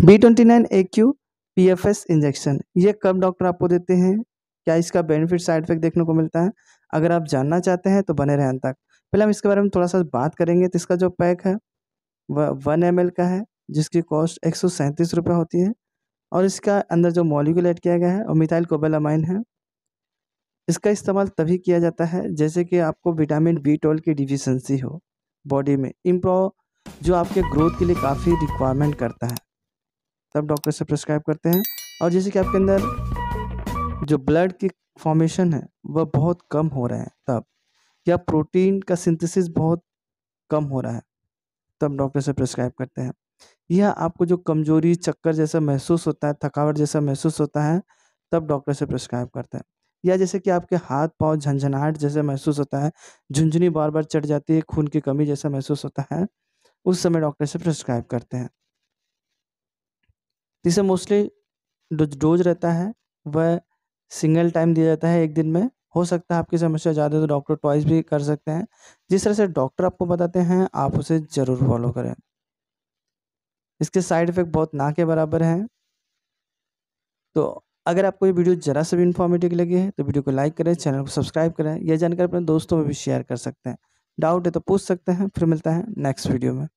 B twenty nine A Q P F S injection ये कब doctor आपको देते हैं क्या इसका बेनिफिट साइड इफेक्ट देखने को मिलता है अगर आप जानना चाहते हैं तो बने रहें तक पहले हम इसके बारे में थोड़ा सा बात करेंगे तो इसका जो पैक है वह वन एम का है जिसकी कॉस्ट एक सौ सैंतीस रुपये होती है और इसका अंदर जो मॉलिक्यूल ऐड किया गया है और मिथाइल कोबेलामाइन है इसका इस्तेमाल तभी किया जाता है जैसे कि आपको विटामिन बी ट्वेल्व की डिफिशेंसी हो बॉडी में इम्प्रो जो आपके ग्रोथ के लिए काफ़ी रिक्वायरमेंट करता है तब डॉक्टर से प्रिस्क्राइब करते हैं और जैसे कि आपके अंदर जो ब्लड की फॉर्मेशन है वह बहुत कम हो रहे हैं तब या प्रोटीन का सिंथेसिस बहुत कम हो रहा है तब डॉक्टर से प्रिस्क्राइब करते हैं यह आपको जो कमजोरी चक्कर जैसा महसूस होता है थकावट जैसा महसूस होता है तब डॉक्टर से प्रिस्क्राइब करते हैं या जैसे कि आपके हाथ पाँव झंझनाहट जैसे महसूस होता है झुंझुनी बार बार चढ़ जाती है खून की कमी जैसा महसूस होता है उस समय डॉक्टर से प्रिस्क्राइब करते हैं जिसे मोस्टली डोज रहता है वह सिंगल टाइम दिया जाता है एक दिन में हो सकता है आपकी समस्या ज़्यादा तो डॉक्टर ट्वाइस भी कर सकते हैं जिस तरह से डॉक्टर आपको बताते हैं आप उसे ज़रूर फॉलो करें इसके साइड इफ़ेक्ट बहुत ना के बराबर हैं तो अगर आपको ये वीडियो ज़रा सा भी इन्फॉर्मेटिव लगी है तो वीडियो को लाइक करें चैनल को सब्सक्राइब करें यह जानकारी अपने दोस्तों में भी शेयर कर सकते हैं डाउट है तो पूछ सकते हैं फिर मिलता है नेक्स्ट वीडियो में